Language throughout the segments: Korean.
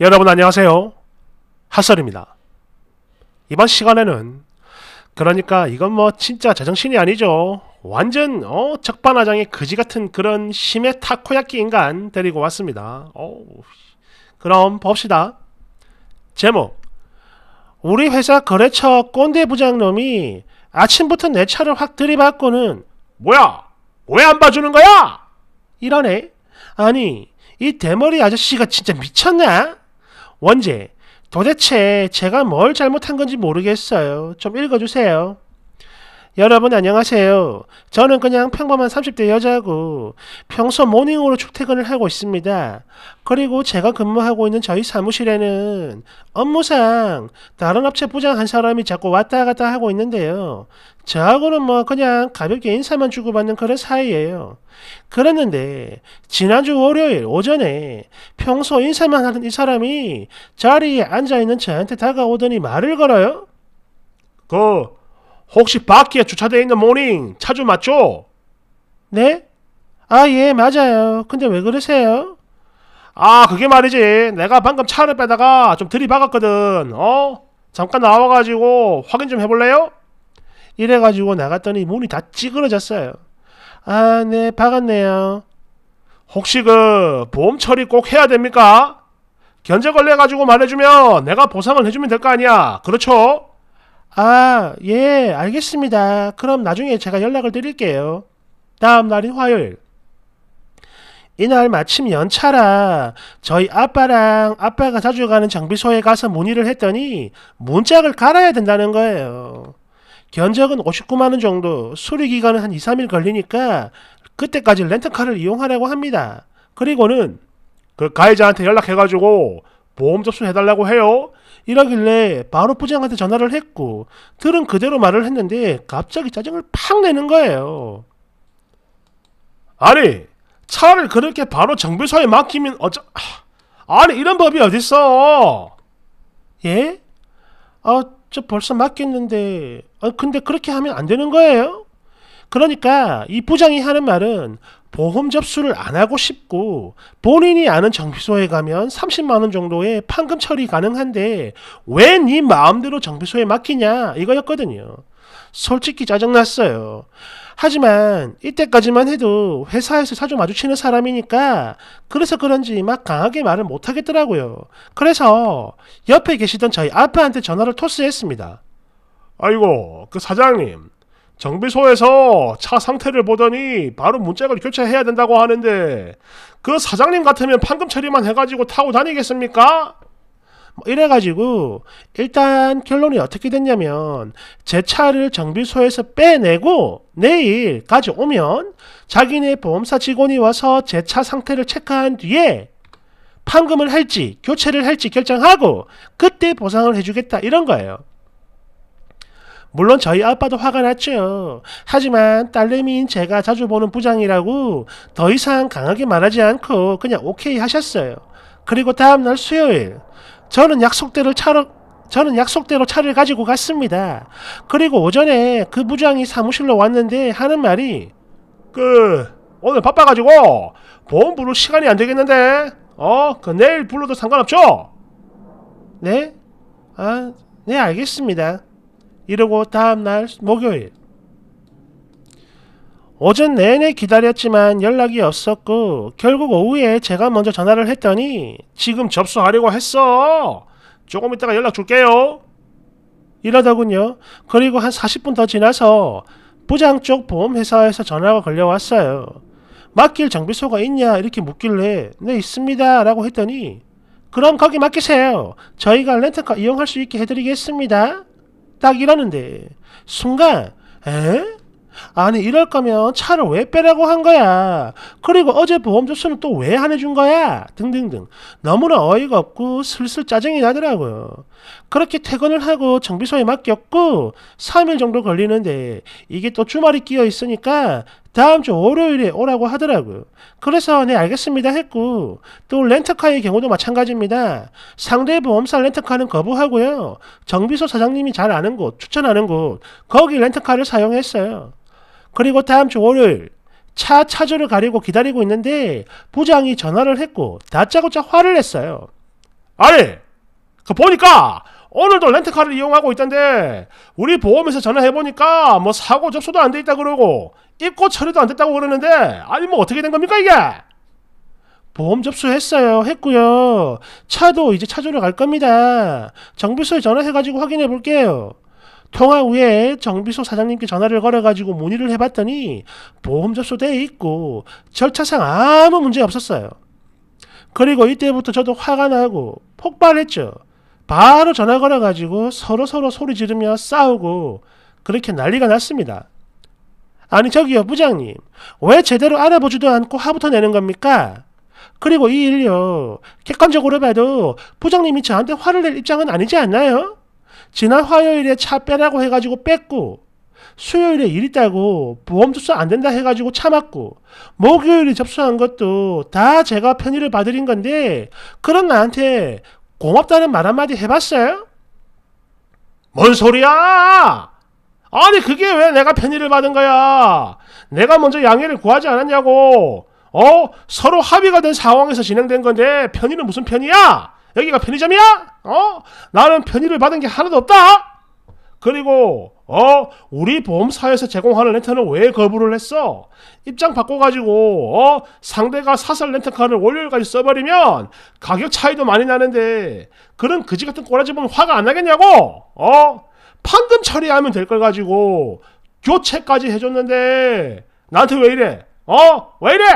여러분 안녕하세요. 핫설입니다. 이번 시간에는 그러니까 이건 뭐 진짜 제정신이 아니죠. 완전 어 적반하장의 거지 같은 그런 심해 타코야끼 인간 데리고 왔습니다. 어 그럼 봅시다. 제목 우리 회사 거래처 꼰대 부장놈이 아침부터 내 차를 확 들이받고는 뭐야? 왜 안 봐주는 거야? 이러네. 아니 이 대머리 아저씨가 진짜 미쳤냐 원제, 도대체 제가 뭘 잘못한 건지 모르겠어요. 좀 읽어주세요. 여러분 안녕하세요. 저는 그냥 평범한 30대 여자고 평소 모닝으로 출퇴근을 하고 있습니다. 그리고 제가 근무하고 있는 저희 사무실에는 업무상 다른 업체 부장 한 사람이 자꾸 왔다 갔다 하고 있는데요. 저하고는 뭐 그냥 가볍게 인사만 주고받는 그런 사이예요. 그랬는데 지난주 월요일 오전에 평소 인사만 하는 이 사람이 자리에 앉아있는 저한테 다가오더니 말을 걸어요. 고 혹시 바퀴에 주차되어 있는 모닝 차주 맞죠? 네? 아, 예, 맞아요. 근데 왜 그러세요? 아, 그게 말이지. 내가 방금 차를 빼다가 좀 들이박았거든. 어? 잠깐 나와가지고 확인 좀 해볼래요? 이래가지고 나갔더니 문이 다 찌그러졌어요. 아, 네, 박았네요. 혹시 그 보험 처리 꼭 해야 됩니까? 견제 걸려가지고 말해주면 내가 보상을 해주면 될 거 아니야. 그렇죠? 아, 예, 알겠습니다. 그럼 나중에 제가 연락을 드릴게요. 다음 날인 화요일. 이날 마침 연차라 저희 아빠랑 아빠가 자주 가는 장비소에 가서 문의를 했더니 문짝을 갈아야 된다는 거예요. 견적은 59만원 정도, 수리기간은 한 2, 3일 걸리니까 그때까지 렌터카를 이용하라고 합니다. 그리고는 그 가해자한테 연락해가지고 보험 접수해달라고 해요. 이러길래 바로 부장한테 전화를 했고 들은 그대로 말을 했는데 갑자기 짜증을 팍 내는 거예요. 아니 차를 그렇게 바로 정비소에 맡기면 어쩌... 아니 이런 법이 어딨어? 예? 아저 벌써 맡겼는데 아 근데 그렇게 하면 안 되는 거예요? 그러니까 이 부장이 하는 말은 보험 접수를 안 하고 싶고 본인이 아는 정비소에 가면 30만 원 정도의 판금 처리 가능한데 왜 네 마음대로 정비소에 맡기냐 이거였거든요. 솔직히 짜증났어요. 하지만 이때까지만 해도 회사에서 자주 마주치는 사람이니까 그래서 그런지 막 강하게 말을 못하겠더라고요. 그래서 옆에 계시던 저희 아빠한테 전화를 토스했습니다. 아이고 그 사장님 정비소에서 차 상태를 보더니 바로 문짝을 교체해야 된다고 하는데 그 사장님 같으면 판금 처리만 해가지고 타고 다니겠습니까? 뭐 이래가지고 일단 결론이 어떻게 됐냐면 제 차를 정비소에서 빼내고 내일 가져오면 자기네 보험사 직원이 와서 제 차 상태를 체크한 뒤에 판금을 할지 교체를 할지 결정하고 그때 보상을 해주겠다 이런 거예요. 물론 저희 아빠도 화가 났죠. 하지만 딸내미인 제가 자주 보는 부장이라고 더 이상 강하게 말하지 않고 그냥 오케이 하셨어요. 그리고 다음날 수요일 저는 약속대로 차로 저는 약속대로 차를 가지고 갔습니다. 그리고 오전에 그 부장이 사무실로 왔는데 하는 말이 그 오늘 바빠가지고 보험 부를 시간이 안 되겠는데 어그 내일 불러도 상관없죠? 네? 아 네 알겠습니다. 이러고 다음날 목요일 오전 내내 기다렸지만 연락이 없었고 결국 오후에 제가 먼저 전화를 했더니 지금 접수하려고 했어. 조금 있다가 연락 줄게요. 이러더군요. 그리고 한 40분 더 지나서 부장 쪽 보험회사에서 전화가 걸려왔어요. 맡길 정비소가 있냐 이렇게 묻길래 네 있습니다 라고 했더니 그럼 거기 맡기세요. 저희가 렌터카 이용할 수 있게 해드리겠습니다. 딱 이러는데 순간 에? 아니 이럴 거면 차를 왜 빼라고 한 거야 그리고 어제 보험 접수는 또 왜 안 해준 거야 등등등 너무나 어이가 없고 슬슬 짜증이 나더라고요 그렇게 퇴근을 하고 정비소에 맡겼고 3일 정도 걸리는데 이게 또 주말이 끼어 있으니까 다음 주 월요일에 오라고 하더라고요. 그래서 네 알겠습니다 했고 또 렌터카의 경우도 마찬가지입니다. 상대 보험사 렌터카는 거부하고요. 정비소 사장님이 잘 아는 곳 추천하는 곳 거기 렌터카를 사용했어요. 그리고 다음 주 월요일 차 차주를 가리고 기다리고 있는데 부장이 전화를 했고 다짜고짜 화를 냈어요. 아니 그 보니까 오늘도 렌트카를 이용하고 있던데 우리 보험에서 전화해보니까 뭐 사고 접수도 안 돼 있다 그러고 입고 처리도 안 됐다고 그러는데 아니 뭐 어떻게 된 겁니까 이게? 보험 접수했어요. 했고요. 차도 이제 찾으러 갈 겁니다. 정비소에 전화해가지고 확인해 볼게요. 통화 후에 정비소 사장님께 전화를 걸어가지고 문의를 해봤더니 보험 접수돼 있고 절차상 아무 문제 없었어요. 그리고 이때부터 저도 화가 나고 폭발했죠. 바로 전화 걸어가지고 서로 서로 소리 지르며 싸우고 그렇게 난리가 났습니다. 아니 저기요 부장님 왜 제대로 알아보지도 않고 화부터 내는 겁니까? 그리고 이 일요 객관적으로 봐도 부장님이 저한테 화를 낼 입장은 아니지 않나요? 지난 화요일에 차 빼라고 해가지고 뺐고 수요일에 일 있다고 보험 접수 안 된다 해가지고 참았고 목요일에 접수한 것도 다 제가 편의를 봐드린 건데 그런 나한테 고맙다는 말 한마디 해봤어요? 뭔 소리야! 아니 그게 왜 내가 편의를 받은 거야? 내가 먼저 양해를 구하지 않았냐고. 어? 서로 합의가 된 상황에서 진행된 건데 편의는 무슨 편의야? 여기가 편의점이야? 어? 나는 편의를 받은 게 하나도 없다. 그리고 어 우리 보험사에서 제공하는 렌터는왜 거부를 했어? 입장 바꿔가지고 어 상대가 사설 렌터카를 월요일까지 써버리면 가격 차이도 많이 나는데 그런 그지 같은 꼬라지 보면 화가 안 나겠냐고? 어 판금 처리하면 될 걸 가지고 교체까지 해줬는데 나한테 왜 이래? 어? 왜 이래?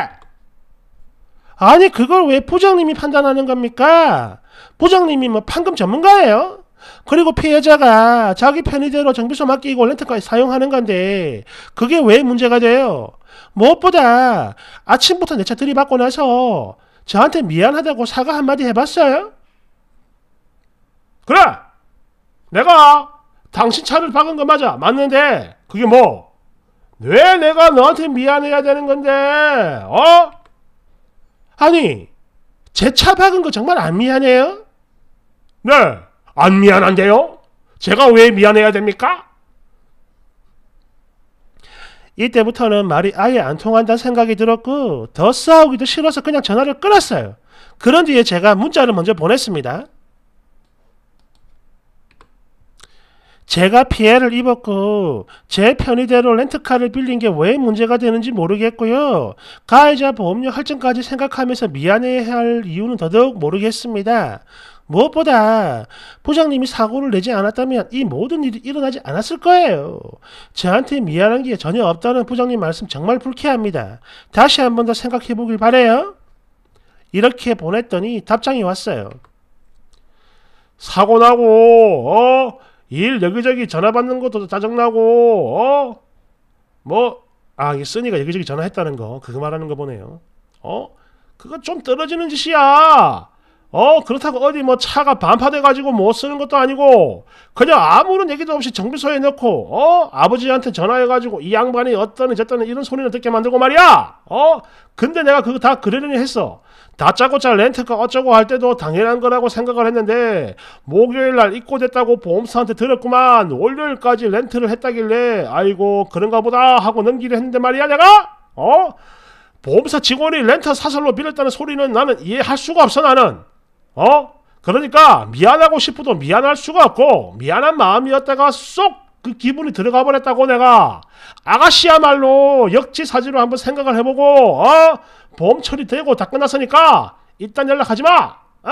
아니 그걸 왜 부장님이 판단하는 겁니까? 부장님이 뭐 판금 전문가예요? 그리고 피해자가 자기 편의대로 정비소 맡기고 렌트카지 사용하는 건데 그게 왜 문제가 돼요? 무엇보다 아침부터 내 차 들이받고 나서 저한테 미안하다고 사과 한마디 해봤어요? 그래! 내가 당신 차를 박은 거 맞아. 맞는데 그게 뭐? 왜 내가 너한테 미안해야 되는 건데? 어? 아니 제 차 박은 거 정말 안 미안해요? 네. 안 미안한데요? 제가 왜 미안해야 됩니까? 이때부터는 말이 아예 안 통한다는 생각이 들었고 더 싸우기도 싫어서 그냥 전화를 끊었어요. 그런 뒤에 제가 문자를 먼저 보냈습니다. 제가 피해를 입었고 제 편의대로 렌트카를 빌린 게 왜 문제가 되는지 모르겠고요. 가해자 보험료 할증까지 생각하면서 미안해할 이유는 더더욱 모르겠습니다. 무엇보다 부장님이 사고를 내지 않았다면 이 모든 일이 일어나지 않았을 거예요. 저한테 미안한 게 전혀 없다는 부장님 말씀 정말 불쾌합니다. 다시 한 번 더 생각해 보길 바래요. 이렇게 보냈더니 답장이 왔어요. 사고 나고 어? 일 여기저기 전화 받는 것도 짜증나고 어? 뭐아 이게 쓰니가 여기저기 전화했다는 거 그거 말하는 거 보네요. 어? 그거 좀 떨어지는 짓이야. 어 그렇다고 어디 뭐 차가 반파돼가지고 못 쓰는 것도 아니고 그냥 아무런 얘기도 없이 정비소에 넣고 어 아버지한테 전화해가지고 이 양반이 어떠니 저떠니 이런 소리를 듣게 만들고 말이야 어 근데 내가 그거 다 그러려니 했어 다짜고짜 렌트카 어쩌고 할 때도 당연한 거라고 생각을 했는데 목요일날 입고됐다고 보험사한테 들었구만 월요일까지 렌트를 했다길래 아이고 그런가 보다 하고 넘기려 했는데 말이야 내가 어 보험사 직원이 렌트 사설로 빌렸다는 소리는 나는 이해할 수가 없어 나는 어? 그러니까 미안하고 싶어도 미안할 수가 없고 미안한 마음이었다가 쏙 그 기분이 들어가 버렸다고 내가 아가씨야말로 역지사지로 한번 생각을 해보고 어? 봄철이 되고 다 끝났으니까 일단 연락하지 마 어?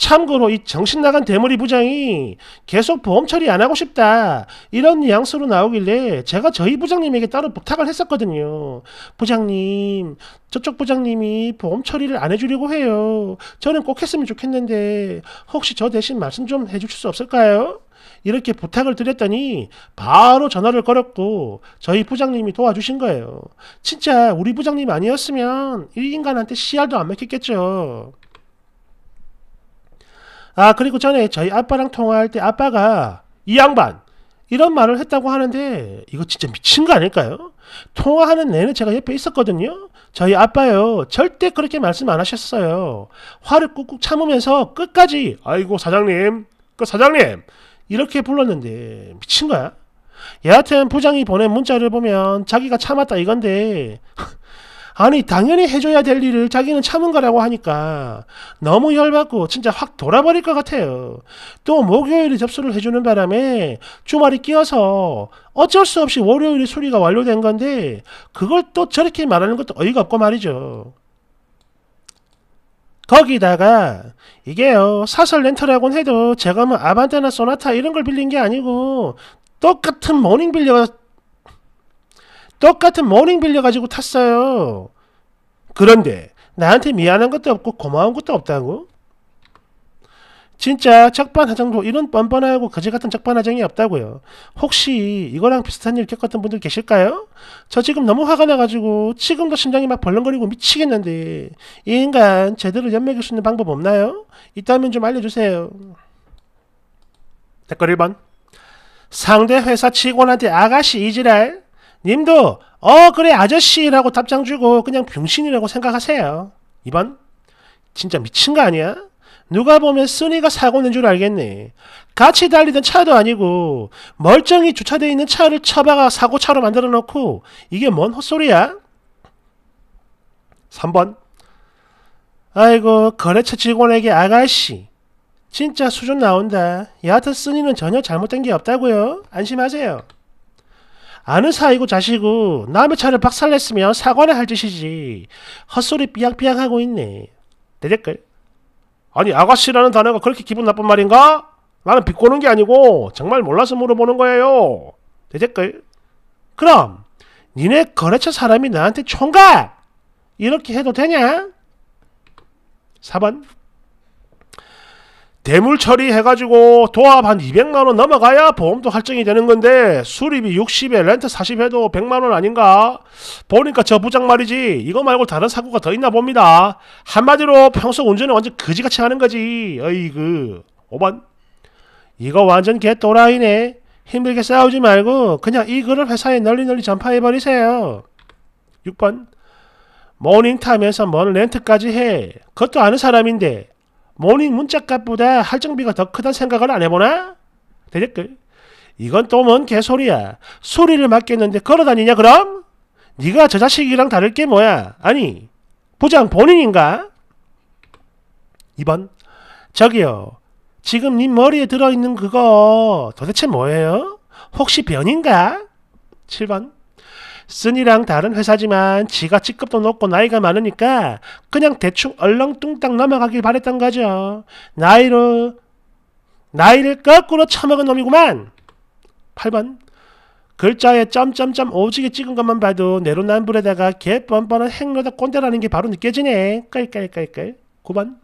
참고로 이 정신나간 대머리 부장이 계속 보험 처리 안 하고 싶다 이런 뉘앙스로 나오길래 제가 저희 부장님에게 따로 부탁을 했었거든요. 부장님 저쪽 부장님이 보험 처리를 안 해주려고 해요. 저는 꼭 했으면 좋겠는데 혹시 저 대신 말씀 좀 해주실 수 없을까요? 이렇게 부탁을 드렸더니 바로 전화를 걸었고 저희 부장님이 도와주신 거예요. 진짜 우리 부장님 아니었으면 이 인간한테 씨알도 안 먹혔겠죠. 아 그리고 전에 저희 아빠랑 통화할 때 아빠가 이 양반 이런 말을 했다고 하는데 이거 진짜 미친 거 아닐까요? 통화하는 내내 제가 옆에 있었거든요. 저희 아빠요 절대 그렇게 말씀 안 하셨어요. 화를 꾹꾹 참으면서 끝까지 아이고 사장님 그 사장님 이렇게 불렀는데 미친 거야? 여하튼 부장이 보낸 문자를 보면 자기가 참았다 이건데 아니 당연히 해줘야 될 일을 자기는 참은 거라고 하니까 너무 열받고 진짜 확 돌아버릴 것 같아요. 또 목요일에 접수를 해주는 바람에 주말이 끼어서 어쩔 수 없이 월요일에 수리가 완료된 건데 그걸 또 저렇게 말하는 것도 어이가 없고 말이죠. 거기다가 이게요 사설 렌터라곤 해도 제가 뭐 아반떼나 소나타 이런 걸 빌린 게 아니고 똑같은 모닝 빌려 똑같은 모닝 빌려가지고 탔어요. 그런데 나한테 미안한 것도 없고 고마운 것도 없다고? 진짜 적반하장도 이런 뻔뻔하고 거지같은 적반하장이 없다고요. 혹시 이거랑 비슷한 일 겪었던 분들 계실까요? 저 지금 너무 화가 나가지고 지금도 심장이 막 벌렁거리고 미치겠는데 이 인간 제대로 연맥일 수 있는 방법 없나요? 있다면 좀 알려주세요. 댓글 1번 상대 회사 직원한테 아가씨 이지랄 님도 어 그래 아저씨라고 답장 주고 그냥 병신이라고 생각하세요. 2번 진짜 미친 거 아니야? 누가 보면 쓰니가 사고 낸 줄 알겠네. 같이 달리던 차도 아니고 멀쩡히 주차되어 있는 차를 쳐박아 사고차로 만들어 놓고 이게 뭔 헛소리야? 3번 아이고 거래처 직원에게 아가씨 진짜 수준 나온다. 여하튼 쓰니는 전혀 잘못된 게 없다고요. 안심하세요. 아는 사이고 자시고 남의 차를 박살냈으면 사과를 할 짓이지. 헛소리 삐약삐약하고 있네. 대 댓글. 아니 아가씨라는 단어가 그렇게 기분 나쁜 말인가? 나는 비꼬는 게 아니고 정말 몰라서 물어보는 거예요. 대 댓글. 그럼 니네 거래처 사람이 나한테 총각! 이렇게 해도 되냐? 4번 대물 처리해가지고 도합 한 200만원 넘어가야 보험도 할증이 되는 건데 수리비 60에 렌트 4 0해도 100만원 아닌가? 보니까 저 부장 말이지 이거 말고 다른 사고가 더 있나 봅니다. 한마디로 평소 운전을 완전 거지같이 하는 거지. 어이그 5번 이거 완전 개또라이네. 힘들게 싸우지 말고 그냥 이 글을 회사에 널리 널리 전파해버리세요. 6번 모닝타임에서 먼 렌트까지 해. 그것도 아는 사람인데 모닝 문자값보다 할증비가 더 크다 는 생각을 안 해보나? 대댓글. 이건 또 뭔 개소리야. 소리를 맡겠는데 걸어다니냐 그럼? 네가 저 자식이랑 다를 게 뭐야? 아니 부장 본인인가? 2번 저기요 지금 네 머리에 들어있는 그거 도대체 뭐예요? 혹시 변인가? 7번 쓴이랑 다른 회사지만 지가 직급도 높고 나이가 많으니까 그냥 대충 얼렁뚱땅 넘어가길 바랬던 거죠. 나이로 나이를 거꾸로 처먹은 놈이구만. 8번 글자에 점점점 오지게 찍은 것만 봐도 내로남불에다가 개 뻔뻔한 행로다 꼰대라는 게 바로 느껴지네. 깔깔깔깔. 9번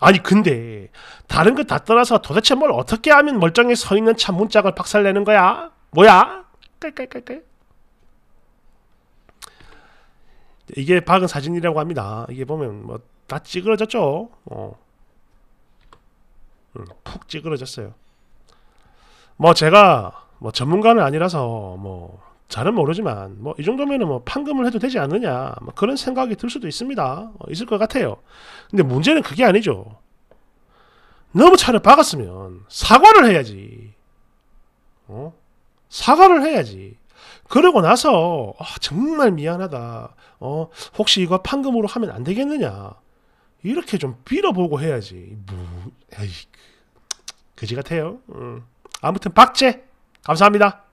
아니 근데 다른 거 다 떠나서 도대체 뭘 어떻게 하면 멀쩡히 서 있는 참 문짝을 박살내는 거야? 뭐야? 깔깔깔깔. 이게 박은 사진이라고 합니다. 이게 보면 뭐 다 찌그러졌죠. 어. 음, 푹 찌그러졌어요. 뭐 제가 뭐 전문가는 아니라서 뭐 잘은 모르지만 뭐 이 정도면은 뭐 판금을 해도 되지 않느냐 뭐 그런 생각이 들 수도 있습니다 어, 있을 것 같아요 근데 문제는 그게 아니죠 너무 차를 박았으면 사과를 해야지 어? 사과를 해야지. 그러고 나서 아, 정말 미안하다. 어, 혹시 이거 판금으로 하면 안 되겠느냐? 이렇게 좀 빌어보고 해야지. 뭐, 에이, 그, 그지 같아요. 음. 아무튼 박제 감사합니다.